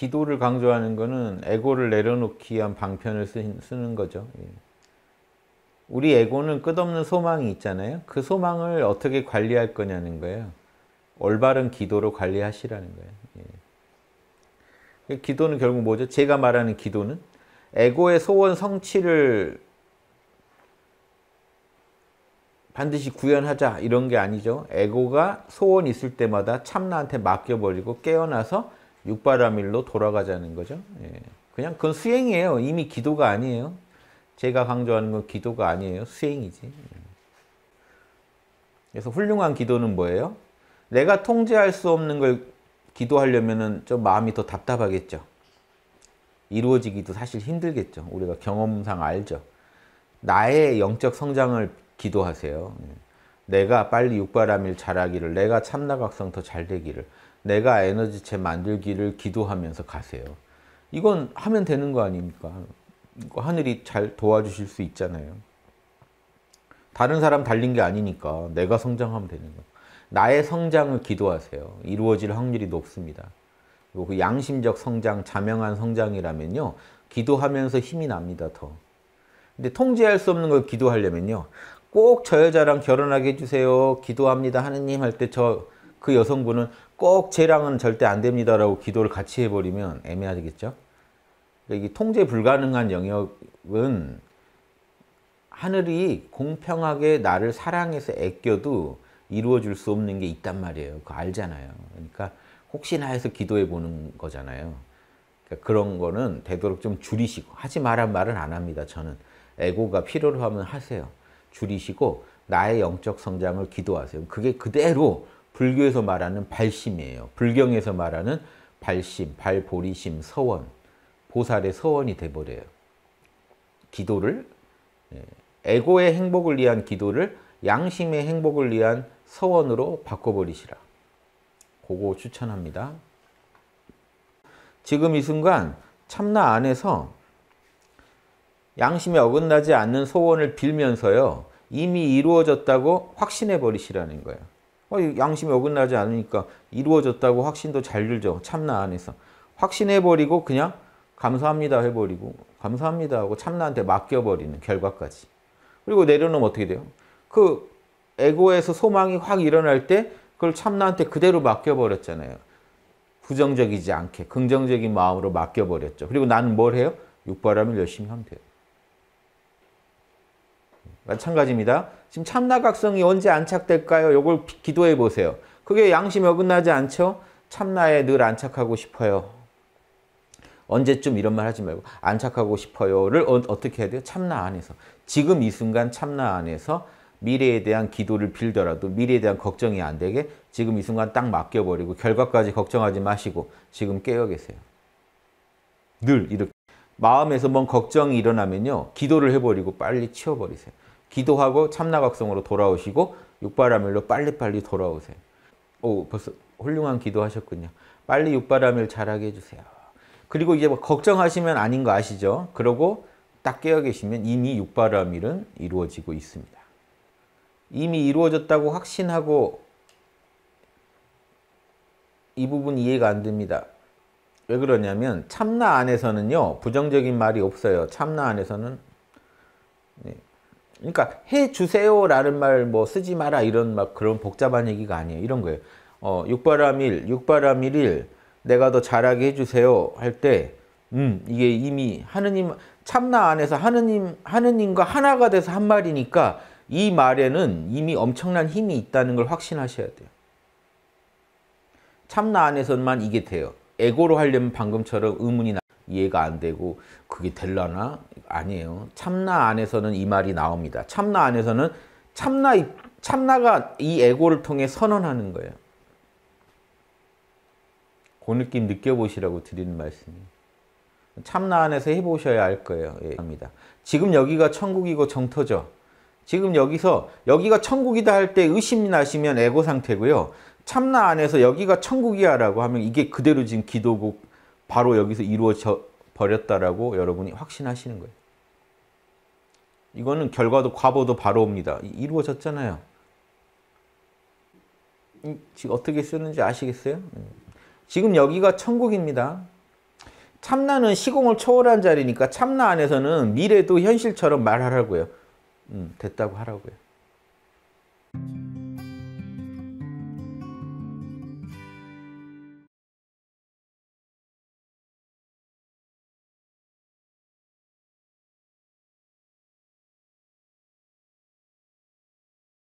기도를 강조하는 것은 에고를 내려놓기 위한 방편을 쓰는 거죠. 예. 우리 에고는 끝없는 소망이 있잖아요. 그 소망을 어떻게 관리할 거냐는 거예요. 올바른 기도로 관리하시라는 거예요. 예. 그 기도는 결국 뭐죠? 제가 말하는 기도는 에고의 소원 성취를 반드시 구현하자 이런 게 아니죠. 에고가 소원 있을 때마다 참나한테 맡겨버리고 깨어나서 육바라밀로 돌아가자는 거죠. 예. 그냥 그건 수행이에요. 이미 기도가 아니에요. 제가 강조하는 건 기도가 아니에요. 수행이지. 예. 그래서 훌륭한 기도는 뭐예요? 내가 통제할 수 없는 걸 기도하려면 좀 마음이 더 답답하겠죠. 이루어지기도 사실 힘들겠죠. 우리가 경험상 알죠. 나의 영적 성장을 기도하세요. 예. 내가 빨리 육바람일 잘하기를, 내가 참나각성 더 잘 되기를, 내가 에너지체 만들기를 기도하면서 가세요. 이건 하면 되는 거 아닙니까? 하늘이 잘 도와주실 수 있잖아요. 다른 사람 달린 게 아니니까 내가 성장하면 되는 거. 나의 성장을 기도하세요. 이루어질 확률이 높습니다. 그 양심적 성장, 자명한 성장이라면요. 기도하면서 힘이 납니다, 더. 근데 통제할 수 없는 걸 기도하려면요. 꼭 저 여자랑 결혼하게 해주세요. 기도합니다. 하느님 할 때 저 그 여성분은 꼭 쟤랑은 절대 안 됩니다라고 기도를 같이 해버리면 애매하겠죠. 그러니까 이 통제 불가능한 영역은 하늘이 공평하게 나를 사랑해서 애껴도 이루어줄 수 없는 게 있단 말이에요. 그 알잖아요. 그러니까 혹시나 해서 기도해 보는 거잖아요. 그러니까 그런 거는 되도록 좀 줄이시고 하지 말란 말은 안 합니다. 저는 에고가 필요로 하면 하세요. 줄이시고 나의 영적 성장을 기도하세요. 그게 그대로 불교에서 말하는 발심이에요. 불경에서 말하는 발심, 발보리심, 서원, 보살의 서원이 돼버려요. 기도를 예, 에고의 행복을 위한 기도를 양심의 행복을 위한 서원으로 바꿔버리시라. 그거 추천합니다. 지금 이 순간 참나 안에서 양심에 어긋나지 않는 소원을 빌면서요. 이미 이루어졌다고 확신해 버리시라는 거예요. 어, 양심이 어긋나지 않으니까 이루어졌다고 확신도 잘 들죠. 참나 안에서. 확신해버리고 그냥 감사합니다 해버리고 감사합니다 하고 참나한테 맡겨버리는 결과까지. 그리고 내려놓으면 어떻게 돼요? 그 에고에서 소망이 확 일어날 때 그걸 참나한테 그대로 맡겨버렸잖아요. 부정적이지 않게 긍정적인 마음으로 맡겨버렸죠. 그리고 나는 뭘 해요? 육바람을 열심히 하면 돼요. 마찬가지입니다. 지금 참나각성이 언제 안착될까요? 이걸 기도해 보세요. 그게 양심이 어긋나지 않죠? 참나에 늘 안착하고 싶어요. 언제쯤 이런 말 하지 말고 안착하고 싶어요를 어, 떻게 해야 돼요? 참나 안에서. 지금 이 순간 참나 안에서 미래에 대한 기도를 빌더라도 미래에 대한 걱정이 안 되게 지금 이 순간 딱 맡겨버리고 결과까지 걱정하지 마시고 지금 깨어 계세요. 늘 이렇게 마음에서 뭔 걱정이 일어나면요. 기도를 해버리고 빨리 치워버리세요. 기도하고 참나각성으로 돌아오시고 육바라밀로 빨리빨리 돌아오세요. 오 벌써 훌륭한 기도하셨군요. 빨리 육바라밀 잘하게 해주세요. 그리고 이제 뭐 걱정하시면 아닌 거 아시죠? 그러고 딱 깨어 계시면 이미 육바라밀은 이루어지고 있습니다. 이미 이루어졌다고 확신하고 이 부분 이해가 안 됩니다. 왜 그러냐면 참나 안에서는요. 부정적인 말이 없어요. 참나 안에서는 네. 그러니까 해 주세요라는 말 뭐 쓰지 마라 이런 막 그런 복잡한 얘기가 아니에요. 이런 거예요. 어, 육바람일, 육바람일일 내가 더 잘하게 해 주세요 할 때 음, 이게 이미 하느님 참나 안에서 하느님 하느님과 하나가 돼서 한 말이니까 이 말에는 이미 엄청난 힘이 있다는 걸 확신하셔야 돼요. 참나 안에서만 이게 돼요. 에고로 하려면 방금처럼 의문이 나 이해가 안 되고 그게 될라나 아니에요. 참나 안에서는 이 말이 나옵니다. 참나 안에서는 참나 참나가 이 에고를 통해 선언하는 거예요. 그 느낌 느껴보시라고 드리는 말씀이에요. 참나 안에서 해보셔야 알 거예요. 예, 합니다. 지금 여기가 천국이고 정토죠. 지금 여기서 여기가 천국이다 할 때 의심이 나시면 에고 상태고요. 참나 안에서 여기가 천국이야 라고 하면 이게 그대로 지금 기도고 바로 여기서 이루어져 버렸다라고 여러분이 확신하시는 거예요. 이거는 결과도 과보도 바로옵니다. 이루어졌잖아요. 지금 어떻게 쓰는지 아시겠어요? 음. 지금 여기가 천국입니다. 참나는 시공을 초월한 자리니까 참나 안에서는 미래도 현실처럼 말하라고요. 음, 됐다고 하라고요.